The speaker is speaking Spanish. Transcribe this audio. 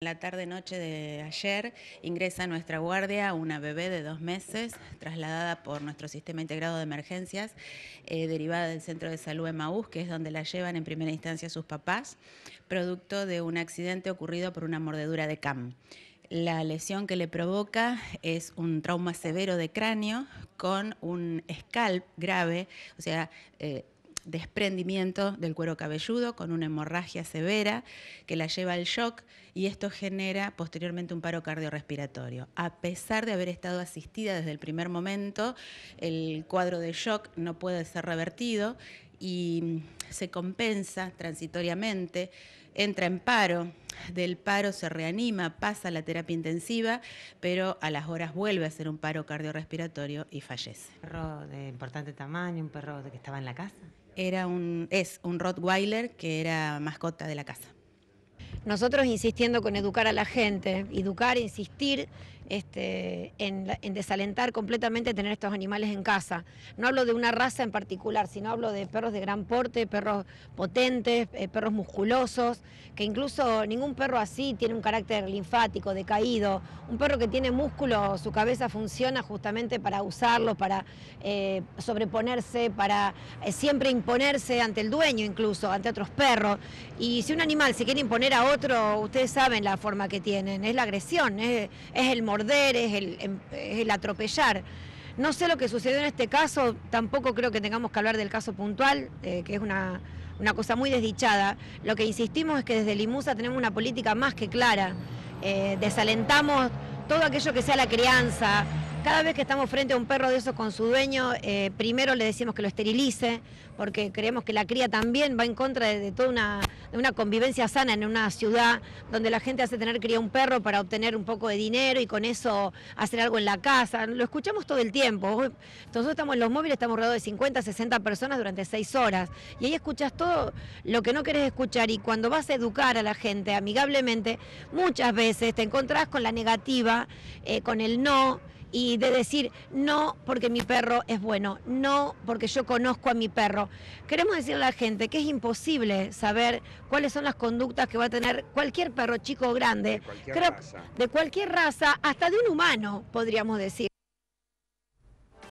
La tarde-noche de ayer ingresa a nuestra guardia una bebé de dos meses trasladada por nuestro sistema integrado de emergencias eh, derivada del centro de salud Maús, que es donde la llevan en primera instancia sus papás, producto de un accidente ocurrido por una mordedura de CAM. La lesión que le provoca es un trauma severo de cráneo con un scalp grave, o sea, eh, desprendimiento del cuero cabelludo con una hemorragia severa que la lleva al shock y esto genera posteriormente un paro cardiorrespiratorio. A pesar de haber estado asistida desde el primer momento, el cuadro de shock no puede ser revertido y se compensa transitoriamente, entra en paro del paro se reanima, pasa a la terapia intensiva, pero a las horas vuelve a ser un paro cardiorrespiratorio y fallece. Un perro de importante tamaño, un perro que estaba en la casa. Era un, es un Rottweiler que era mascota de la casa. Nosotros insistiendo con educar a la gente, educar, insistir este, en, desalentar completamente tener estos animales en casa. No hablo de una raza en particular, sino hablo de perros de gran porte, perros potentes, eh, perros musculosos, que incluso ningún perro así tiene un carácter linfático, decaído. Un perro que tiene músculo, su cabeza funciona justamente para usarlo, para eh, sobreponerse, para eh, siempre imponerse ante el dueño incluso, ante otros perros. Y si un animal se quiere imponer a otro, ustedes saben la forma que tienen, es la agresión, es, el Em, es el, atropellar. No sé lo que sucedió en este caso, tampoco creo que tengamos que hablar del caso puntual, eh, que es una, una, cosa muy desdichada. Lo que insistimos es que desde Limusa tenemos una política más que clara. Eh, desalentamos todo aquello que sea la crianza, cada vez que estamos frente a un perro de esos con su dueño, eh, primero le decimos que lo esterilice, porque creemos que la cría también va en contra de, toda una, convivencia sana en una ciudad donde la gente hace tener cría un perro para obtener un poco de dinero y con eso hacer algo en la casa. Lo escuchamos todo el tiempo. Nosotros estamos en los móviles, estamos rodeados de 50, 60 personas durante 6 horas y ahí escuchas todo lo que no querés escuchar y cuando vas a educar a la gente amigablemente, muchas veces te encontrás con la negativa, eh, con el no y de decir no porque mi perro es bueno, no porque yo conozco a mi perro. Queremos decirle a la gente que es imposible saber cuáles son las conductas que va a tener cualquier perro chico o grande, de cualquier, de cualquier raza, hasta de un humano, podríamos decir.